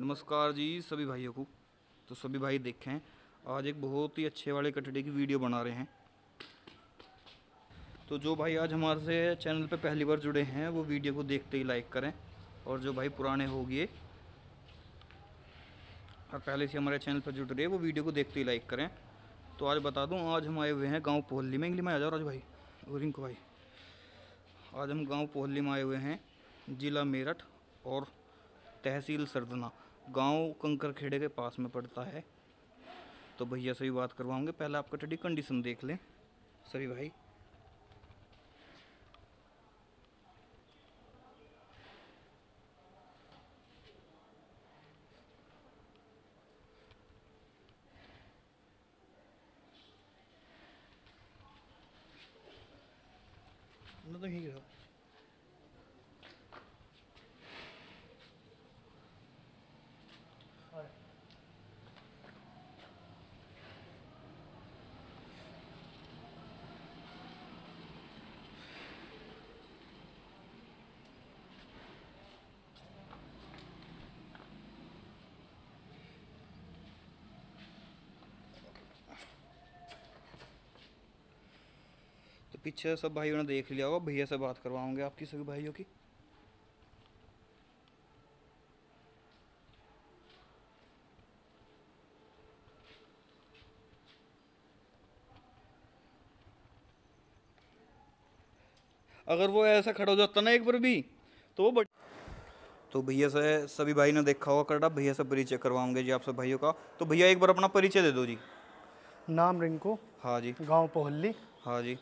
नमस्कार जी सभी भाइयों को तो सभी भाई देखें आज एक बहुत ही अच्छे वाले कटड़े की वीडियो बना रहे हैं तो जो भाई आज हमारे से चैनल पे पहली बार जुड़े हैं वो वीडियो को देखते ही लाइक करें और जो भाई पुराने हो गए और पहले से हमारे चैनल पर जुड़ रहे वो वीडियो को देखते ही लाइक करें तो आज बता दूँ आज हम आए हुए हैं गाँव पोहली में इंगली में आ जाओ राज भाई और रिंकू भाई आज हम गाँव पोहली में आए हुए हैं ज़िला मेरठ और तहसील सरदना गांव कंकरखेड़े के पास में पड़ता है तो भैया से भी बात करवाऊंगे पहले आपका टडी कंडीशन देख लें सभी भाई मतलब तो ही पीछे सब भाइयों ने देख लिया होगा भैया से बात करवाओगे आपकी सभी भाइयों की अगर वो ऐसा खड़ा हो जाता ना एक बार भी तो वो बट तो भैया से सभी भाई ने देखा होगा करा भैया से परिचय करवाऊंगे जी आप सब भाइयों का तो भैया एक बार अपना परिचय दे दो जी नाम रिंकू हाँ जी गांव पोहल्ली हाँ जी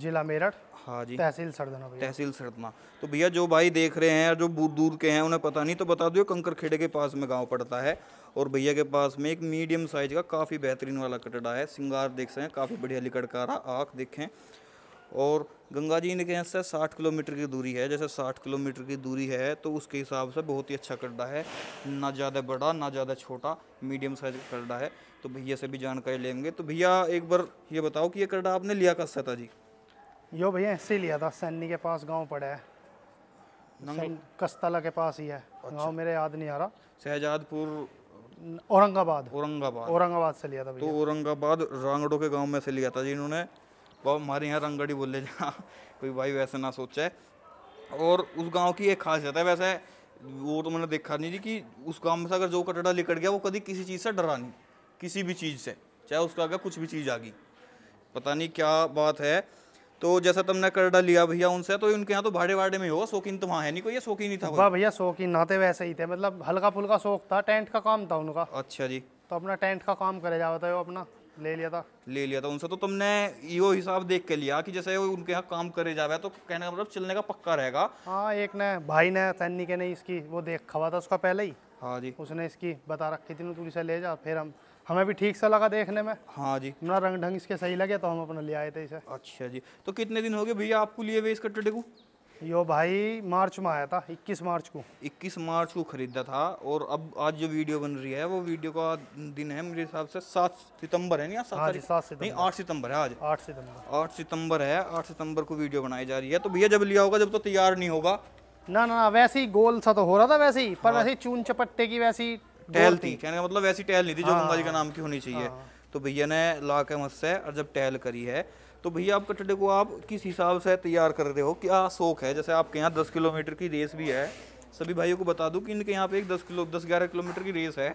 जिला मेरठ हाँ जी तहसील सरदना तहसील सरदना तो भैया जो भाई देख रहे हैं जो दूर दूर के हैं उन्हें पता नहीं तो बता दो कंकरखेड़े के पास में गाँव पड़ता है और भैया के पास में एक मीडियम साइज का काफ़ी बेहतरीन वाला कटड़ा है सिंगार देख सकें काफ़ी बढ़िया लिकड़कारा आँख देखें और गंगा जी ने यहाँ से साठ किलोमीटर की दूरी है जैसे साठ किलोमीटर की दूरी है तो उसके हिसाब से बहुत ही अच्छा कटड़ा है ना ज़्यादा बड़ा ना ज़्यादा छोटा मीडियम साइज का कटड़ा है तो भैया से भी जानकारी लेंगे तो भैया एक बार ये बताओ कि ये कटड़ा आपने लिया कस्ता था जी यो भैया ऐसे ही लिया था सैनी के पास गांव पड़ा है कस्ताला के पास ही है अच्छा। गांव मेरे याद नहीं आ रहा शहजादपुर औरंगाबाद औरंगाबाद औरंगाबाद से लिया था तो औरंगाबाद रंगड़ो के गांव में से लिया था जी इन्होंने बाबा हमारे यहाँ रंगड़ी बोले जा कोई भाई वैसे ना सोचे और उस गांव की एक खासियत है वैसे वो तो मैंने देखा नहीं जी कि उस गांव में से अगर जो कटड़ा लिकट गया वो कभी किसी चीज़ से डरा नहीं किसी भी चीज़ से चाहे उसका आगे कुछ भी चीज़ आ गई पता नहीं क्या बात है तो जैसा तुमने करडा लिया भैया उनसे तो उनके यहाँ तो भाड़े वाड़े में होगा शौकीन तो वहाँ है नहीं कोई शौकीन नहीं था भैया शौकीन नाते वैसे ही थे मतलब हल्का फुल्का शौक था टेंट का काम था उनका अच्छा जी तो अपना टेंट का काम करे जाता है वो अपना ले लिया था ले लिया था उनसे तो तुमने यो हिसाब देख के लिया कि जैसे उनके यहाँ काम करे जावे तो कहने का मतलब चलने का पक्का रहेगा हाँ एक ने भाई ने सैनिक ने इसकी वो देख खवा था उसका पहले ही हाँ जी उसने इसकी बता रखी थी ना तू इसे ले जा फिर हम हमें भी ठीक सा लगा देखने में हाँ जी अपना रंग ढंग इसके सही लगे तो हम अपना ले आए थे इसे अच्छा जी तो कितने दिन हो गए भैया आपको लिए हुए इस कट्टे को यो भाई मार्च में आया था 21 मार्च को 21 मार्च को खरीदा था और अब आज जो वीडियो बन रही है वो वीडियो का दिन है मेरे हिसाब से सात सितंबर है हाँ नहीं आठ सितंबर है आज आठ सितंबर आठ सितंबर है आठ सितंबर को वीडियो बनाई जा रही है तो भैया जब लिया होगा जब तो तैयार नहीं होगा ना ना वैसे ही गोल सा तो हो रहा था वैसे ही पर हाँ। वैसे चून चपट्टे की वैसी टहल थी कहने का मतलब वैसी टहल नहीं थी जो हाँ। गंगा जी का नाम की होनी चाहिए हाँ। तो भैया ने ला के मुझसे और जब टहल करी है तो भैया आप कटड़े को आप किस हिसाब से तैयार कर रहे हो क्या शौक है जैसे आपके यहाँ दस किलोमीटर की रेस भी है सभी भाइयों को बता दूं कि इनके यहाँ पे एक दस किलो दस ग्यारह किलोमीटर की रेस है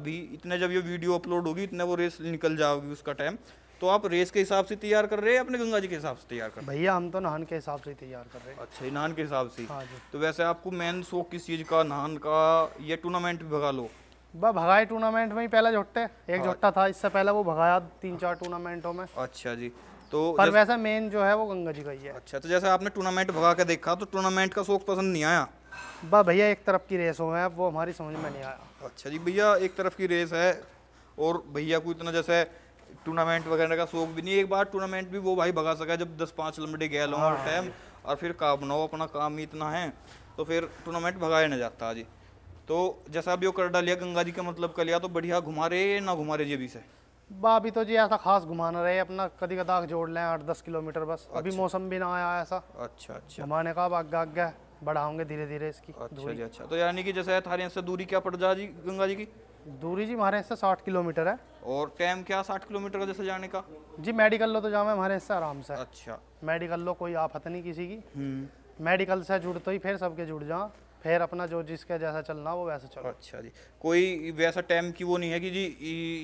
अभी इतने जब ये वीडियो अपलोड होगी इतने वो रेस निकल जाओगी उसका टाइम तो आप रेस के हिसाब से तैयार कर रहे हैं अपने गंगा जी के हिसाब से तैयार कर भैया हम तो नहान के हिसाब से तैयार कर रहे हैं अच्छा ही नहान के हिसाब से हाँ तो वैसे आपको मेन शौक किस चीज़ का नहान का ये टूर्नामेंट भगा लो वह भगाए टूर्नामेंट में ही पहला झुट्टे एक हाँ। झुट्टा था इससे पहले वो भगाया तीन चार टूर्नामेंटों में अच्छा जी तो पर वैसा मेन जो है वो गंगा जी का ही है अच्छा तो जैसे आपने टूर्नामेंट भगा के देखा तो टूर्नामेंट का शौक पसंद नहीं आया बा भैया एक तरफ की रेस हो है वो हमारी समझ में नहीं आया अच्छा जी भैया एक तरफ की रेस है और भैया को इतना जैसे टूर्नामेंट वगैरह का शौक भी नहीं एक बार टूर्नामेंट भी वो भाई भगा सका जब दस पाँच किलोमीटर गया लूँगा हाँ। टाइम और फिर काम बनाओ अपना काम ही इतना है तो फिर टूर्नामेंट भगाया नहीं जाता जी तो जैसा अभी वो कर डालिया गंगा जी का मतलब कर लिया तो बढ़िया घुमा रहे ना घुमा रहे जी अभी से बाबी तो जी ऐसा खास घुमाना रहे अपना कदी कदाक जोड़ लें आठ दस किलोमीटर बस अच्छा। अभी मौसम भी ना आया ऐसा अच्छा अच्छा घुमाने का आग आग बढ़ाओगे धीरे धीरे इसकी अच्छा जी अच्छा तो यानी कि जैसे थारे से दूरी क्या पड़ जा जी गंगा जी की दूरी जी हमारे यहाँ से साठ किलोमीटर है और टाइम क्या साठ किलोमीटर का जैसे जाने का जी मेडिकल लो तो जाओ हमारे यहाँ से आराम से अच्छा मेडिकल लो कोई आफत नहीं किसी की हम्म। मेडिकल से जुड़ तो ही फिर सबके जुड़ जाओ फिर अपना जो जिसका जैसा चलना वो वैसा चलो अच्छा जी कोई वैसा टाइम की वो नहीं है कि जी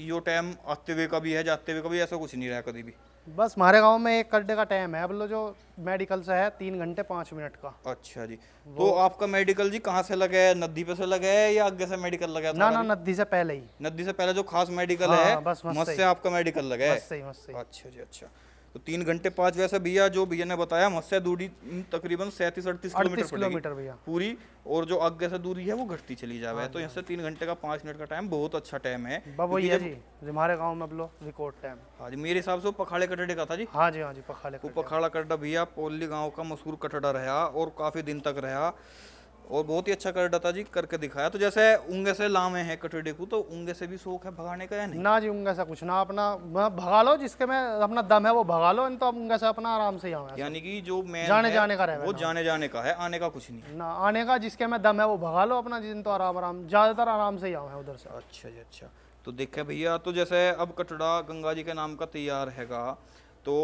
यो टाइम आते हुए का भी है जाते हुए का भी ऐसा कुछ नहीं रहा कभी भी बस हमारे गांव में एक घंटे का टाइम है अब लो जो मेडिकल से है तीन घंटे पाँच मिनट का अच्छा जी तो आपका मेडिकल जी कहाँ से लगा है नदी पे से लगा है या आगे से मेडिकल लगा ना ना नदी से पहले ही नदी से पहले जो खास मेडिकल हाँ, है बस मस्त से आपका मेडिकल लगा है अच्छा जी अच्छा तो तीन घंटे पांच वैसे भैया जो भैया ने बताया मत्स्य दूरी तकरीबन सैंतीस अड़तीस किलोमीटर भैया पूरी और जो आगे से दूरी है वो घटती चली जावे हाँ तो यहाँ हाँ से तीन घंटे का पांच मिनट का टाइम बहुत अच्छा टाइम है हमारे गाँव में रिकॉर्ड टाइम हाँ जी मेरे हिसाब से पखाड़े कटड़े का था जी हाँ जी हाँ जी पखाड़े पखाड़ा कटड़ा भैया पोली गाँव का मशहूर कटड़ा रहा और काफ़ी दिन तक रहा और बहुत ही अच्छा कर डाता जी करके दिखाया तो जैसे उंगे से लामे हैं कटड़े को तो उंगे से भी शौक है भगाने का या नहीं ना जी उंगे से कुछ ना अपना भगा लो जिसके में अपना दम है वो भगा लो तो उंगे से अपना आराम से यहाँ यानी कि जो मैं जाने जाने का वो जाने जाने का है आने का कुछ नहीं ना आने का जिसके में दम है वो भगा लो अपना जिन तो आराम आराम ज्यादातर आराम से यहाँ है उधर से अच्छा जी अच्छा तो देखे भैया तो जैसे अब कटड़ा गंगा जी के नाम का तैयार हैगा तो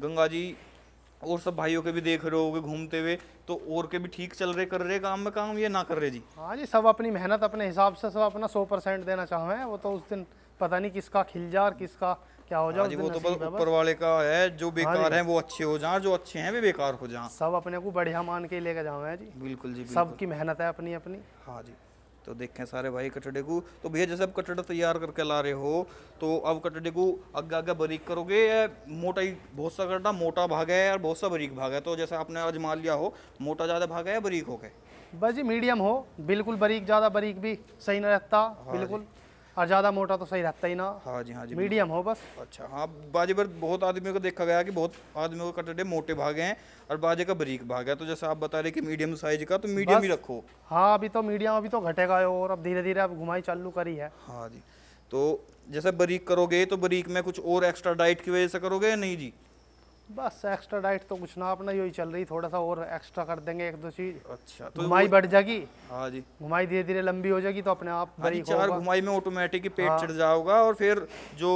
गंगा जी और सब भाइयों के भी देख रहे गए घूमते हुए तो और के भी ठीक चल रहे कर रहे काम में काम ये ना कर रहे जी हाँ जी सब अपनी मेहनत अपने हिसाब से सब अपना सौ परसेंट देना चाहे वो तो उस दिन पता नहीं किसका खिल जा और किसका क्या हो जाए हाँ वो तो बस ऊपर वाले का है जो हाँ बेकार है वो अच्छे हो जाए जो अच्छे हैं वे बेकार हो जाए सब अपने को बढ़िया मान के लेकर जाओ जी बिल्कुल जी सबकी मेहनत है अपनी अपनी हाँ जी तो देखें सारे भाई कटड़े को तो भैया जैसे आप कटड़ा तैयार करके ला रहे हो तो अब कटड़े को आगे आगे बारीक करोगे या मोटा ही बहुत सा कटड़ा मोटा भाग है और बहुत सा बारीक भाग है तो जैसे आपने आज मान लिया हो मोटा ज़्यादा भाग है या बारीक हो गए बस जी मीडियम हो बिल्कुल बारीक ज़्यादा बारीक भी सही नहीं रहता हाँ बिल्कुल और ज़्यादा मोटा तो सही रहता ही ना हाँ जी हाँ जी मीडियम हो बस अच्छा हाँ बाजे पर बहुत आदमियों को देखा गया कि बहुत आदमियों को कटड़े मोटे भागे हैं और बाजे का बरीक भाग है तो जैसे आप बता रहे कि मीडियम साइज का तो मीडियम ही रखो हाँ अभी तो मीडियम अभी तो घटेगा और अब धीरे धीरे अब घुमाई चालू करी है हाँ जी तो जैसे बारीक करोगे तो बारीक में कुछ और एक्स्ट्रा डाइट की वजह से करोगे या नहीं जी बस एक्स्ट्रा डाइट तो कुछ ना अपना यही चल रही थोड़ा सा और एक्स्ट्रा कर देंगे एक दो चीज अच्छा तो घुमाई बढ़ जाएगी हाँ जी घुमाई धीरे धीरे लंबी हो जाएगी तो अपने आप बड़ी हाँ चार घुमाई में ऑटोमेटिक ही पेट हाँ। चढ़ जाओगा और फिर जो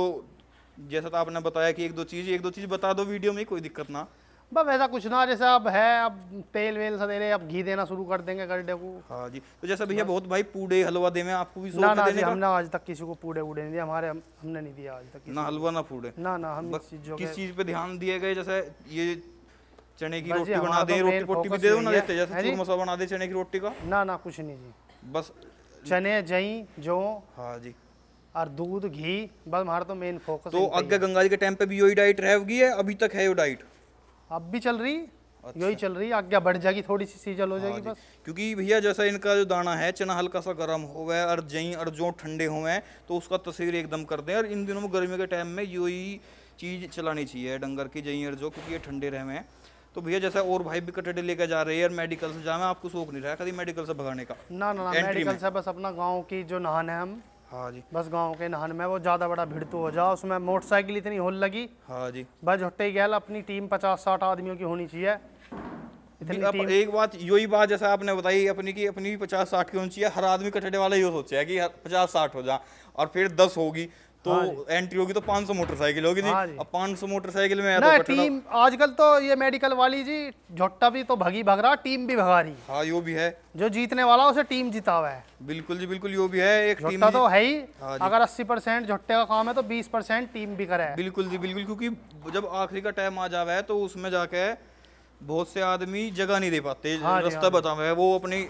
जैसा तो आपने बताया कि एक दो चीज एक दो चीज बता दो वीडियो में कोई दिक्कत ना बस ऐसा कुछ ना जैसे अब है अब तेल वेल सा दे रहे अब घी देना शुरू कर देंगे गड्ढे को हाँ जी तो जैसे भैया बहुत भाई पूड़े हलवा दे में आपको भी ना ना देने हमने आज तक किसी को पूड़े उड़े नहीं दिया हमारे हमने नहीं दिया आज तक ना हलवा ना पूड़े ना ना हम इस चीज़ किस चीज़ पे ध्यान दिए गए जैसे ये चने की रोटी बना दे तो रोटी पोटी भी दे दो ना देते जैसे हाँ चूरमा बना दे चने की रोटी का ना ना कुछ नहीं जी बस चने जई जो हाँ जी और दूध घी बस हमारा तो मेन फोकस तो आगे गंगा जी के टाइम पे भी यही डाइट रहेगी है अभी तक है यो डाइट अब भी चल रही अच्छा। यही चल रही है आज्ञा बढ़ जाएगी थोड़ी सी सीजल हो हाँ जाएगी बस क्योंकि भैया जैसा इनका जो दाना है चना हल्का सा गर्म हो गया और जई और जो ठंडे हुए हैं तो उसका तस्वीर एकदम कर दें और इन दिनों में गर्मी के टाइम में यही चीज़ चलानी चाहिए डंगर की जई और जो क्योंकि ये ठंडे रहे हैं तो भैया जैसा और भाई भी कटड़े लेकर जा रहे हैं और मेडिकल से जाना आपको शौक नहीं रहा कभी मेडिकल से भगाने का ना ना मेडिकल से बस अपना गाँव की जो नहाने हम हाँ जी बस गांव के नहन में वो ज़्यादा बड़ा तो हो जाओ उसमें मोटरसाइकिल इतनी होल लगी हाँ जी बस झुट्टे गैल अपनी टीम पचास साठ आदमियों की होनी चाहिए अब एक बात यही बात जैसा आपने बताई अपनी की अपनी पचास साठ की होनी चाहिए हर आदमी कटड़े वाला ये सोचे की कि पचास साठ हो जा और फिर दस होगी तो एंट्री हाँ होगी तो 500 मोटरसाइकिल होगी जी हाँ अब 500 मोटरसाइकिल में ना टीम आजकल तो ये मेडिकल वाली जी झोटा भी तो भगी भग रहा टीम भी भगा रही हाँ यो भी है जो जीतने वाला उसे टीम जीता हुआ है बिल्कुल जी बिल्कुल यो भी है एक टीम तो है ही हाँ अगर अस्सी परसेंट झोटे का काम है तो बीस परसेंट टीम भी करे बिल्कुल जी बिल्कुल क्योंकि जब आखिरी का टाइम आ जावा है तो उसमें जाके बहुत से आदमी जगह नहीं दे पाते हाँ रास्ता बता हुआ है वो अपनी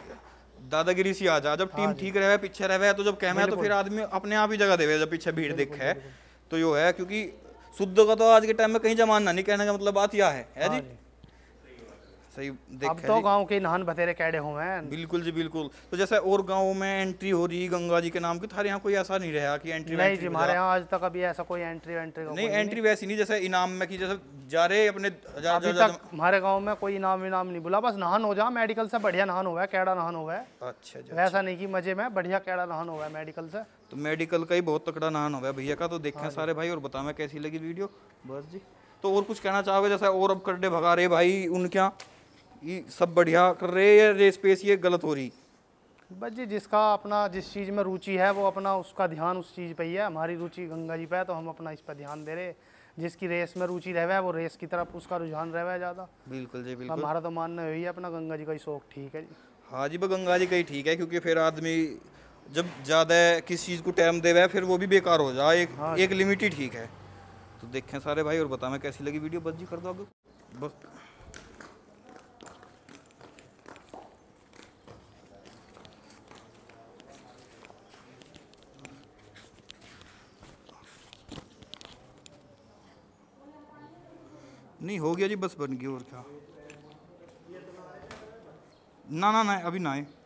दादागिरी सी आ जा जब हाँ टीम ठीक रहे पीछे रहे तो जब कैमरा तो फिर आदमी अपने आप ही जगह देवे जब पीछे भीड़ देख है तो यो है क्योंकि शुद्ध का तो आज के टाइम में कहीं जमाना नहीं कहने का मतलब बात यह है हाँ जी सही देख अब तो गांव के नहान बतेरे कैडे हुए हैं बिल्कुल जी बिल्कुल तो जैसे और गाँव में एंट्री हो रही गंगा जी के नाम की तुम्हारे तो यहाँ कोई ऐसा नहीं रहा कि एंट्री नहीं जी हमारे यहाँ आज तक अभी ऐसा कोई एंट्री वेंट्री नहीं एंट्री वैसी नहीं जैसे इनाम में कि जैसे जा रहे अपने हमारे गाँव में कोई इनाम इनाम नहीं बोला बस नहान हो जा मेडिकल से बढ़िया नहान हुआ है कैड़ा नहान हुआ है अच्छा वैसा अच्छा। नहीं की मजे में बढ़िया कैड़ा नहान हुआ है मेडिकल से तो मेडिकल का ही बहुत तकड़ा नहान हुआ है भैया का तो देखे हाँ सारे भाई और बतावें कैसी लगी वीडियो बस जी तो और कुछ कहना चाहोगे जैसे और अब करडे भगा रहे भाई उनके यहाँ ये सब बढ़िया कर रहे हैं रेस पेस ये गलत हो रही बस जी जिसका अपना जिस चीज़ में रुचि है वो अपना उसका ध्यान उस चीज़ पे ही है हमारी रुचि गंगा जी पे है तो हम अपना इस पर ध्यान दे रहे जिसकी रेस में रुचि रह वो रेस की तरफ उसका रुझान रहे है ज़्यादा बिल्कुल जी बिल्कुल हमारा तो मानना यही है अपना गंगा जी का ही शौक ठीक है जी हाँ जी गंगा जी का ही ठीक है क्योंकि फिर आदमी जब ज़्यादा किस चीज़ को टाइम दे रहा है फिर वो भी बेकार हो जाए एक, हाँ एक लिमिट ही ठीक है तो देखें सारे भाई और बता मैं कैसी लगी वीडियो बस जी कर दो अगर बस नहीं हो गया जी बस बन गई और क्या ना ना ना अभी ना है